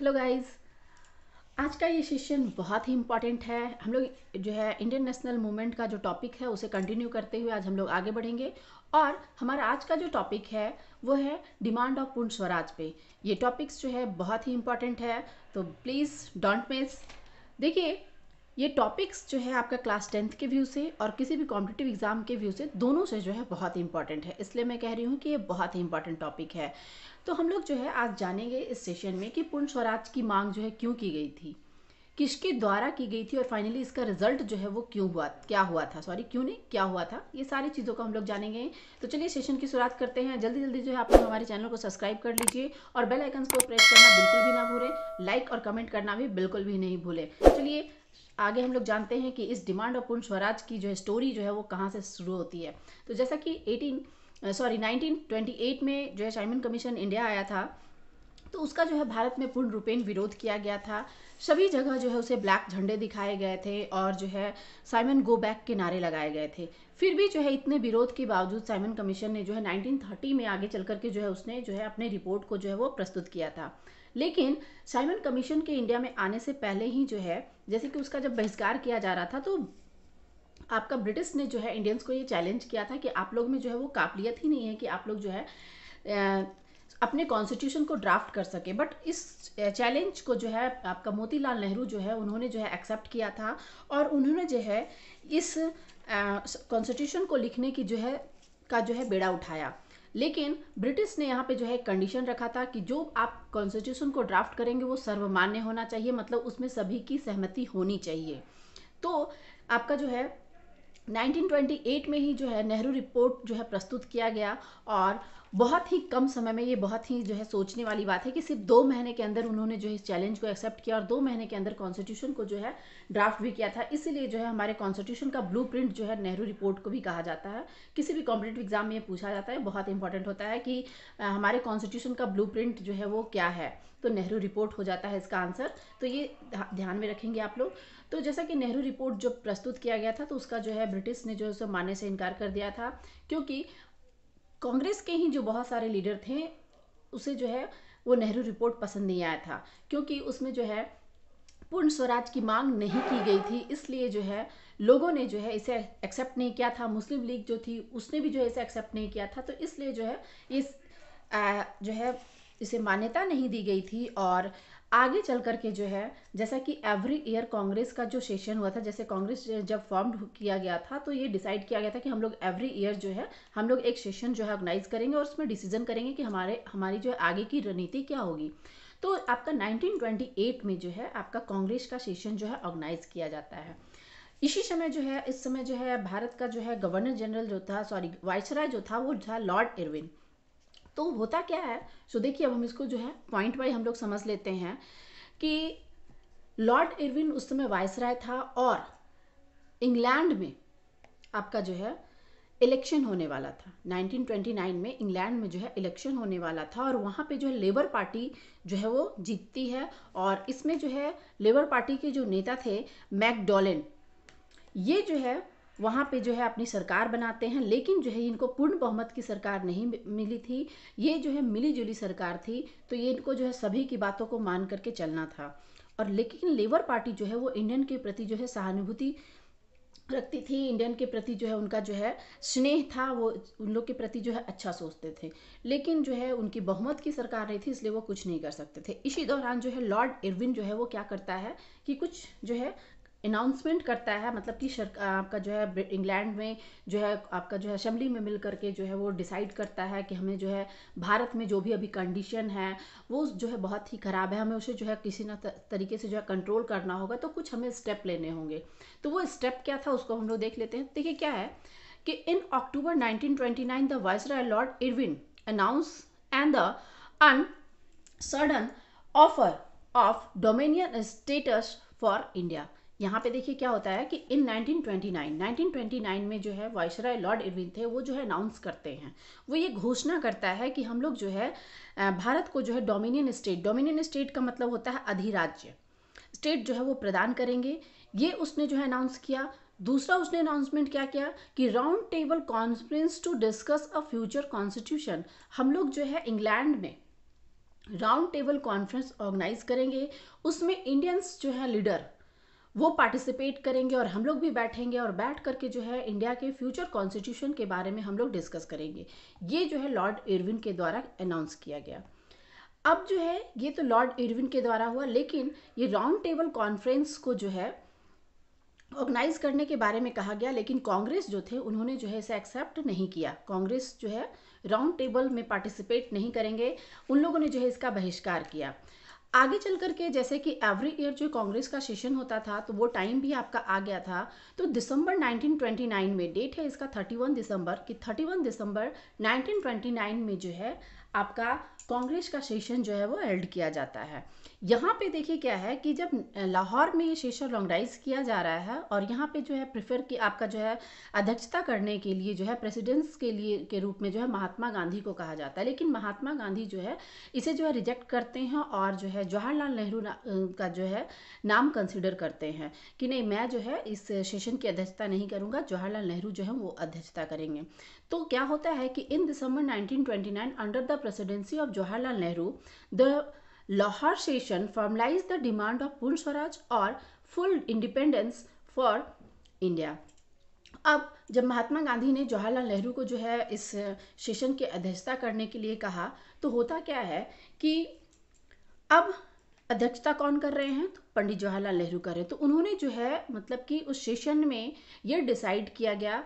hello guys आज का ये सेशन बहुत ही इम्पॉर्टेंट है हम लोग जो है इंडियन नेशनल मूवमेंट का जो टॉपिक है उसे कंटिन्यू करते हुए आज हम लोग आगे बढ़ेंगे और हमारा आज का जो टॉपिक है वो है डिमांड ऑफ पूर्ण स्वराज पे ये टॉपिक्स जो है बहुत ही इम्पॉर्टेंट है तो प्लीज़ डोंट मिस देखिए ये टॉपिक्स जो है आपका क्लास टेंथ के व्यू से और किसी भी कॉम्पिटेटिव एग्जाम के व्यू से दोनों से जो है बहुत ही इंपॉर्टेंट है इसलिए मैं कह रही हूँ कि ये बहुत ही इंपॉर्टेंट टॉपिक है तो हम लोग जो है आज जानेंगे इस सेशन में कि पूर्ण स्वराज की मांग जो है क्यों की गई थी किसके द्वारा की गई थी और फाइनली इसका रिजल्ट जो है वो क्यों हुआ क्या हुआ था सॉरी क्यों नहीं क्या हुआ था ये सारी चीज़ों को हम लोग जानेंगे तो चलिए सेशन की शुरुआत करते हैं जल्दी जल्दी जो है आप लोग हमारे चैनल को सब्सक्राइब कर लीजिए और बेल आइकन को प्रेस करना बिल्कुल भी ना भूलें लाइक और कमेंट करना भी बिल्कुल भी नहीं भूलें चलिए आगे हम लोग जानते हैं कि इस डिमांड और पूर्ण स्वराज की जो है स्टोरी जो है वो कहाँ से शुरू होती है तो जैसा कि एटीन सॉरी नाइनटीन में जो है साइमन कमीशन इंडिया आया था तो उसका जो है भारत में पूर्ण रूपेण विरोध किया गया था सभी जगह जो है उसे ब्लैक झंडे दिखाए गए थे और जो है साइमन गो बैक के नारे लगाए गए थे फिर भी जो है इतने विरोध के बावजूद साइमन कमीशन ने जो है 1930 में आगे चल करके जो है उसने जो है अपने रिपोर्ट को जो है वो प्रस्तुत किया था लेकिन साइमन कमीशन के इंडिया में आने से पहले ही जो है जैसे कि उसका जब बहिष्कार किया जा रहा था तो आपका ब्रिटिश ने जो है इंडियंस को ये चैलेंज किया था कि आप लोग में जो है वो काबिलियत ही नहीं है कि आप लोग जो है अपने कॉन्स्टिट्यूशन को ड्राफ्ट कर सके बट इस चैलेंज को जो है आपका मोतीलाल नेहरू जो है उन्होंने जो है एक्सेप्ट किया था और उन्होंने जो है इस कॉन्स्टिट्यूशन को लिखने की जो है का जो है बेड़ा उठाया लेकिन ब्रिटिश ने यहाँ पे जो है कंडीशन रखा था कि जो आप कॉन्स्टिट्यूशन को ड्राफ्ट करेंगे वो सर्वमान्य होना चाहिए मतलब उसमें सभी की सहमति होनी चाहिए तो आपका जो है 1928 में ही जो है नेहरू रिपोर्ट जो है प्रस्तुत किया गया और बहुत ही कम समय में ये बहुत ही जो है सोचने वाली बात है कि सिर्फ दो महीने के अंदर उन्होंने जो है इस चैलेंज को एक्सेप्ट किया और दो महीने के अंदर कॉन्स्टिट्यूशन को जो है ड्राफ्ट भी किया था इसीलिए जो है हमारे कॉन्स्टिट्यूशन का ब्लू जो है नेहरू रिपोर्ट को भी कहा जाता है किसी भी कॉम्पिटेटिव एग्जाम में ये पूछा जाता है बहुत इंपॉर्टेंट होता है कि हमारे कॉन्स्टिट्यूशन का ब्लू जो है वो क्या है तो नेहरू रिपोर्ट हो जाता है इसका आंसर तो ये ध्यान में रखेंगे आप लोग तो जैसा कि नेहरू रिपोर्ट जो प्रस्तुत किया गया था तो उसका जो है ब्रिटिश ने जो है उसे मानने से इनकार कर दिया था क्योंकि कांग्रेस के ही जो बहुत सारे लीडर थे उसे जो है वो नेहरू रिपोर्ट पसंद नहीं आया था क्योंकि उसमें जो है पूर्ण स्वराज की मांग नहीं की गई थी इसलिए जो है लोगों ने जो है इसे एक्सेप्ट नहीं किया था मुस्लिम लीग जो थी उसने भी जो है इसे एक्सेप्ट नहीं किया था तो इसलिए जो है इस आ, जो है इसे मान्यता नहीं दी गई थी और आगे चल कर के जो है जैसा कि एवरी ईयर कांग्रेस का जो सेशन हुआ था जैसे कांग्रेस जब फॉर्म किया गया था तो ये डिसाइड किया गया था कि हम लोग एवरी ईयर जो है हम लोग एक सेशन जो है ऑर्गेनाइज करेंगे और उसमें डिसीजन करेंगे कि हमारे हमारी जो है आगे की रणनीति क्या होगी तो आपका 1928 में जो है आपका कांग्रेस का सेशन जो है ऑर्गेनाइज किया जाता है इसी समय जो है इस समय जो है भारत का जो है गवर्नर जनरल जो था सॉरी वाइसराय जो था वो था लॉर्ड इरविन तो होता क्या है सो देखिए अब हम इसको जो है पॉइंट वाइज हम लोग समझ लेते हैं कि लॉर्ड इरविन उस समय वायसराय था और इंग्लैंड में आपका जो है इलेक्शन होने वाला था 1929 में इंग्लैंड में जो है इलेक्शन होने वाला था और वहाँ पे जो है लेबर पार्टी जो है वो जीतती है और इसमें जो है लेबर पार्टी के जो नेता थे मैकडोलिन ये जो है वहाँ पे जो है अपनी सरकार बनाते हैं लेकिन जो है इनको पूर्ण बहुमत की सरकार नहीं मिली थी ये जो है मिली जुली सरकार थी तो ये इनको जो है सभी की बातों को मान करके चलना था और लेकिन लेबर पार्टी जो है वो इंडियन के प्रति जो है सहानुभूति रखती थी इंडियन के प्रति जो है उनका जो है स्नेह था वो उन लोग के प्रति जो है अच्छा सोचते थे लेकिन जो है उनकी बहुमत की सरकार नहीं थी इसलिए वो कुछ नहीं कर सकते थे इसी दौरान जो है लॉर्ड इरविन जो है वो क्या करता है कि कुछ जो है अनाउंसमेंट करता है मतलब कि आपका जो है इंग्लैंड में जो है आपका जो है असेंबली में मिल करके जो है वो डिसाइड करता है कि हमें जो है भारत में जो भी अभी कंडीशन है वो जो है बहुत ही ख़राब है हमें उसे जो है किसी ना तरीके से जो है कंट्रोल करना होगा तो कुछ हमें स्टेप लेने होंगे तो वो स्टेप क्या था उसको हम लोग देख लेते हैं देखिए क्या है कि in October 1929 the viceroy Lord Irwin announce and the an sudden offer of dominion status for India यहाँ पे देखिए क्या होता है कि इन 1929 1929 में जो है वायसराय लॉर्ड इरविन थे वो जो है अनाउंस करते हैं वो ये घोषणा करता है कि हम लोग जो है भारत को जो है डोमिनियन स्टेट डोमिनियन स्टेट का मतलब होता है अधिराज्य स्टेट जो है वो प्रदान करेंगे ये उसने जो है अनाउंस किया दूसरा उसने अनाउंसमेंट क्या किया कि round table conference to discuss a future constitution हम लोग जो है इंग्लैंड में राउंड टेबल कॉन्फ्रेंस ऑर्गेनाइज करेंगे उसमें इंडियंस जो है लीडर वो पार्टिसिपेट करेंगे और हम लोग भी बैठेंगे और बैठ करके जो है इंडिया के फ्यूचर कॉन्स्टिट्यूशन के बारे में हम लोग डिस्कस करेंगे ये जो है लॉर्ड इरविन के द्वारा अनाउंस किया गया अब जो है ये तो लॉर्ड इरविन के द्वारा हुआ लेकिन ये राउंड टेबल कॉन्फ्रेंस को जो है ऑर्गेनाइज करने के बारे में कहा गया लेकिन कांग्रेस जो थे उन्होंने जो है इसे एक्सेप्ट नहीं किया कांग्रेस जो है राउंड टेबल में पार्टिसिपेट नहीं करेंगे उन लोगों ने जो है इसका बहिष्कार किया आगे चल करके जैसे कि एवरी ईयर जो कांग्रेस का सेशन होता था तो वो टाइम भी आपका आ गया था तो दिसंबर 1929 में डेट है इसका 31 दिसंबर कि 31 दिसंबर 1929 में जो है आपका कांग्रेस का सेशन जो है वो एल्ड किया जाता है यहाँ पे देखिए क्या है कि जब लाहौर में ये सेशन लॉन्गडाइज किया जा रहा है और यहाँ पे जो है प्रेफर कि आपका जो है अध्यक्षता करने के लिए जो है प्रेसिडेंस के लिए के रूप में जो है महात्मा गांधी को कहा जाता है लेकिन महात्मा गांधी जो है इसे जो है रिजेक्ट करते हैं और जो है जवाहरलाल नेहरू का जो है नाम कंसिडर करते हैं कि नहीं मैं जो है इस सेशन की अध्यक्षता नहीं करूँगा जवाहरलाल नेहरू जो है वो अध्यक्षता करेंगे तो क्या होता है कि in December 1929 under the presidency of Jawaharlal Nehru the Lahore session formalize the demand of Purna Swaraj और फुल इंडिपेंडेंस फॉर इंडिया अब जब महात्मा गांधी ने जवाहरलाल नेहरू को जो है इस सेशन की अध्यक्षता करने के लिए कहा तो होता क्या है कि अब अध्यक्षता कौन कर रहे हैं तो पंडित जवाहरलाल नेहरू कर रहे हैं तो उन्होंने जो है मतलब कि उस सेशन में ये डिसाइड किया गया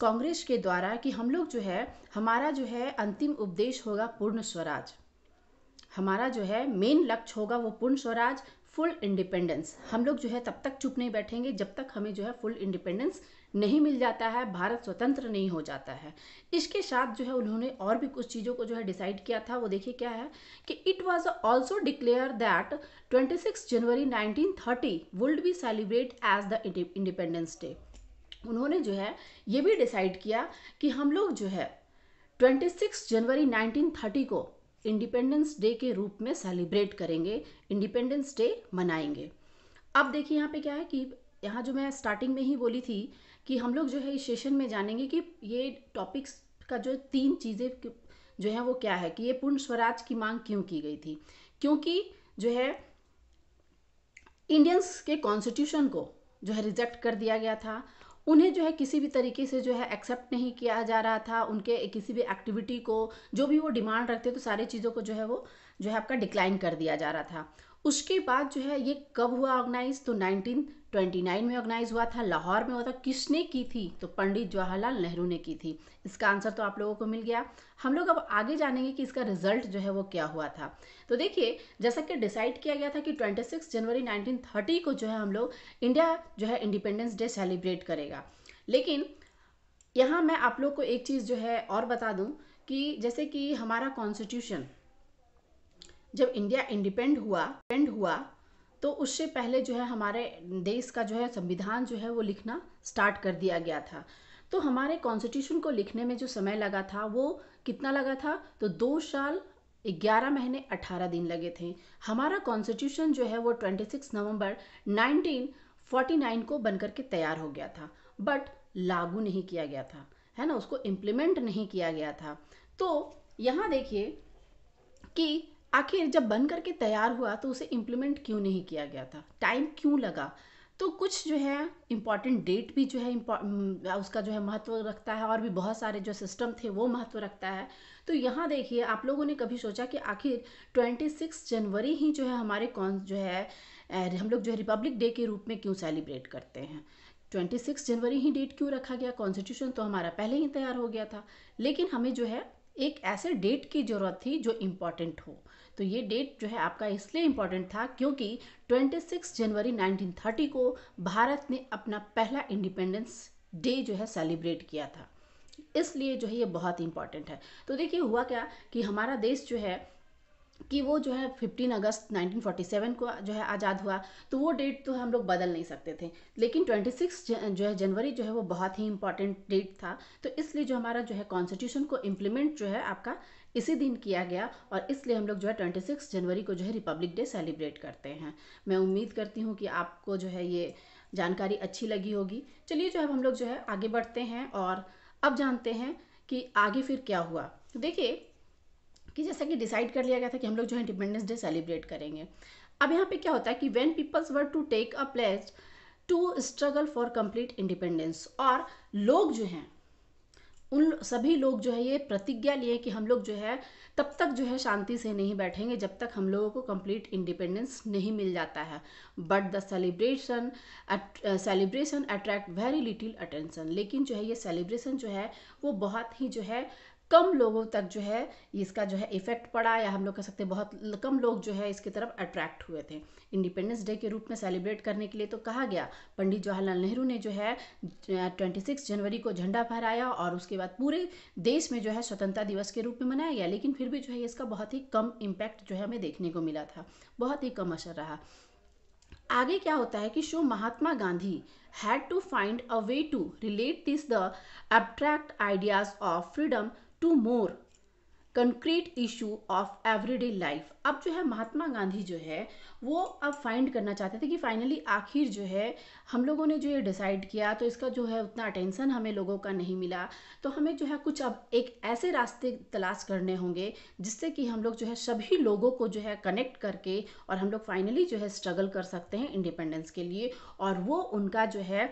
कांग्रेस के द्वारा कि हम लोग जो है हमारा जो है अंतिम उपदेश होगा पूर्ण स्वराज हमारा जो है मेन लक्ष्य होगा वो पूर्ण स्वराज फुल इंडिपेंडेंस हम लोग जो है तब तक चुप नहीं बैठेंगे जब तक हमें जो है फुल इंडिपेंडेंस नहीं मिल जाता है भारत स्वतंत्र नहीं हो जाता है इसके साथ जो है उन्होंने और भी कुछ चीज़ों को जो है डिसाइड किया था वो देखिए क्या है कि it was also declare that 26 January 1930 would be celebrate as the independence day उन्होंने जो है ये भी डिसाइड किया कि हम लोग जो है 26 जनवरी 1930 को इंडिपेंडेंस डे के रूप में सेलिब्रेट करेंगे इंडिपेंडेंस डे मनाएंगे अब देखिए यहाँ पे क्या है कि यहाँ जो मैं स्टार्टिंग में ही बोली थी कि हम लोग जो है इस सेशन में जानेंगे कि ये टॉपिक्स का जो तीन चीज़ें जो है वो क्या है कि ये पूर्ण स्वराज की मांग क्यों की गई थी क्योंकि जो है इंडियंस के कॉन्स्टिट्यूशन को जो है रिजेक्ट कर दिया गया था उन्हें जो है किसी भी तरीके से जो है एक्सेप्ट नहीं किया जा रहा था उनके किसी भी एक्टिविटी को जो भी वो डिमांड रखते तो सारी चीज़ों को जो है वो जो है आपका डिक्लाइन कर दिया जा रहा था उसके बाद जो है ये कब हुआ ऑर्गेनाइज तो नाइनटीन 29 में ऑर्गेनाइज हुआ था लाहौर में हुआ था किसने की थी तो पंडित जवाहरलाल नेहरू ने की थी इसका आंसर तो आप लोगों को मिल गया हम लोग अब आगे जानेंगे कि इसका रिजल्ट जो है वो क्या हुआ था तो देखिए जैसा कि डिसाइड किया गया था कि 26 जनवरी 1930 को जो है हम लोग इंडिया जो है इंडिपेंडेंस डे सेलिब्रेट करेगा लेकिन यहाँ मैं आप लोग को एक चीज़ जो है और बता दूँ कि जैसे कि हमारा कॉन्स्टिट्यूशन जब इंडिया इंडिपेंड हुआ पेंड हुआ तो उससे पहले जो है हमारे देश का जो है संविधान जो है वो लिखना स्टार्ट कर दिया गया था तो हमारे कॉन्स्टिट्यूशन को लिखने में जो समय लगा था वो कितना लगा था तो दो साल ग्यारह महीने अठारह दिन लगे थे हमारा कॉन्स्टिट्यूशन जो है वो twenty six November nineteen forty nine को बनकर के तैयार हो गया था बट लागू नहीं किया गया था है ना उसको इम्प्लीमेंट नहीं किया गया था तो यहाँ देखिए कि आखिर जब बन करके तैयार हुआ तो उसे इम्प्लीमेंट क्यों नहीं किया गया था टाइम क्यों लगा तो कुछ जो है इम्पॉर्टेंट डेट भी जो है उसका जो है महत्व रखता है और भी बहुत सारे जो सिस्टम थे वो महत्व रखता है तो यहाँ देखिए आप लोगों ने कभी सोचा कि आखिर 26 जनवरी ही जो है हमारे कौन जो है हम लोग जो है रिपब्लिक डे के रूप में क्यों सेलिब्रेट करते हैं 26 जनवरी ही डेट क्यों रखा गया कॉन्स्टिट्यूशन तो हमारा पहले ही तैयार हो गया था लेकिन हमें जो है एक ऐसे डेट की ज़रूरत थी जो इम्पॉर्टेंट हो तो ये डेट जो है आपका इसलिए इम्पॉर्टेंट था क्योंकि 26 जनवरी 1930 को भारत ने अपना पहला इंडिपेंडेंस डे जो है सेलिब्रेट किया था इसलिए जो है ये बहुत इंपॉर्टेंट है तो देखिए हुआ क्या कि हमारा देश जो है कि वो जो है 15 अगस्त 1947 को जो है आज़ाद हुआ तो वो डेट तो हम लोग बदल नहीं सकते थे लेकिन 26 जो है जनवरी जो है वो बहुत ही इंपॉर्टेंट डेट था तो इसलिए जो हमारा जो है कॉन्स्टिट्यूशन को इम्प्लीमेंट जो है आपका इसी दिन किया गया और इसलिए हम लोग जो है 26 जनवरी को जो है रिपब्लिक डे सेलिब्रेट करते हैं मैं उम्मीद करती हूँ कि आपको जो है ये जानकारी अच्छी लगी होगी चलिए जो है हम लोग जो है आगे बढ़ते हैं और अब जानते हैं कि आगे फिर क्या हुआ देखिए कि जैसा कि डिसाइड कर लिया गया था कि हम लोग जो है इंडिपेंडेंस डे सेलिब्रेट करेंगे अब यहाँ पे क्या होता है कि when peoples were to take a pledge to struggle for complete independence और लोग जो हैं उन सभी लोग जो है ये प्रतिज्ञा लिए कि हम लोग जो है तब तक जो है शांति से नहीं बैठेंगे जब तक हम लोगों को कंप्लीट इंडिपेंडेंस नहीं मिल जाता है but the celebration celebration attract very little attention लेकिन जो है ये सेलिब्रेशन जो है वो बहुत ही जो है कम लोगों तक जो है इसका जो है इफेक्ट पड़ा या हम लोग कह सकते हैं बहुत कम लोग जो है इसकी तरफ अट्रैक्ट हुए थे इंडिपेंडेंस डे के रूप में सेलिब्रेट करने के लिए तो कहा गया पंडित जवाहरलाल नेहरू ने जो है ट्वेंटी जनवरी को झंडा फहराया और उसके बाद पूरे देश में जो है स्वतंत्रता दिवस के रूप में मनाया गया लेकिन फिर भी जो है इसका बहुत ही कम इम्पैक्ट जो है हमें देखने को मिला था बहुत ही कम असर रहा आगे क्या होता है कि so Mahatma Gandhi had to find a way to relate this the abstract ideas of freedom to more concrete issue of everyday life अब जो है महात्मा गांधी जो है वो अब फाइंड करना चाहते थे कि फाइनली आखिर जो है हम लोगों ने जो ये डिसाइड किया तो इसका जो है उतना अटेंशन हमें लोगों का नहीं मिला तो हमें जो है कुछ अब एक ऐसे रास्ते तलाश करने होंगे जिससे कि हम लोग जो है सभी लोगों को जो है कनेक्ट करके और हम लोग फाइनली जो है स्ट्रगल कर सकते हैं इंडिपेंडेंस के लिए और वो उनका जो है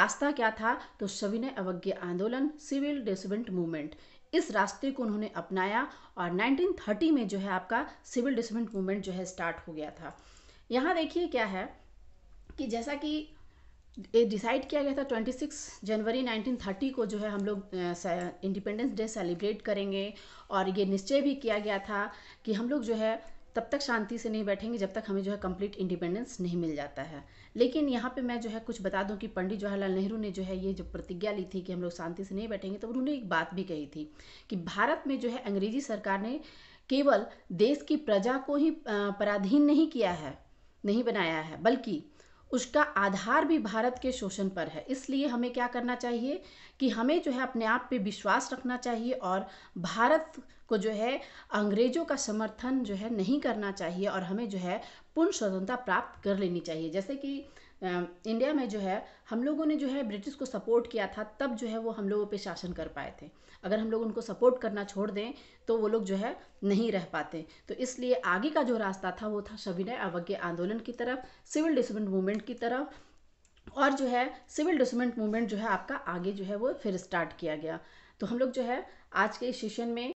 रास्ता क्या था तो सविनय अवज्ञ आंदोलन सिविल डिसबेंट मूवमेंट इस रास्ते को उन्होंने अपनाया और 1930 में जो है आपका सिविल डिसमेंट मूवमेंट जो है स्टार्ट हो गया था यहाँ देखिए क्या है कि जैसा कि डिसाइड किया गया था 26 जनवरी 1930 को जो है हम लोग इंडिपेंडेंस डे सेलिब्रेट करेंगे और ये निश्चय भी किया गया था कि हम लोग जो है तब तक शांति से नहीं बैठेंगे जब तक हमें जो है कंप्लीट इंडिपेंडेंस नहीं मिल जाता है लेकिन यहाँ पे मैं जो है कुछ बता दूँ कि पंडित जवाहरलाल नेहरू ने जो है ये जो प्रतिज्ञा ली थी कि हम लोग शांति से नहीं बैठेंगे तो उन्होंने एक बात भी कही थी कि भारत में जो है अंग्रेजी सरकार ने केवल देश की प्रजा को ही पराधीन नहीं किया है नहीं बनाया है बल्कि उसका आधार भी भारत के शोषण पर है इसलिए हमें क्या करना चाहिए कि हमें जो है अपने आप पे विश्वास रखना चाहिए और भारत को जो है अंग्रेजों का समर्थन जो है नहीं करना चाहिए और हमें जो है पूर्ण स्वतंत्रता प्राप्त कर लेनी चाहिए जैसे कि इंडिया में जो है हम लोगों ने जो है ब्रिटिश को सपोर्ट किया था तब जो है वो हम लोगों पे शासन कर पाए थे अगर हम लोग उनको सपोर्ट करना छोड़ दें तो वो लोग जो है नहीं रह पाते तो इसलिए आगे का जो रास्ता था वो था सविनय अवज्ञ आंदोलन की तरफ सिविल डिसमेंट मूवमेंट की तरफ और जो है सिविल डिसमेंट मूवमेंट जो है आपका आगे जो है वो फिर स्टार्ट किया गया तो हम लोग जो है आज के इस सेशन में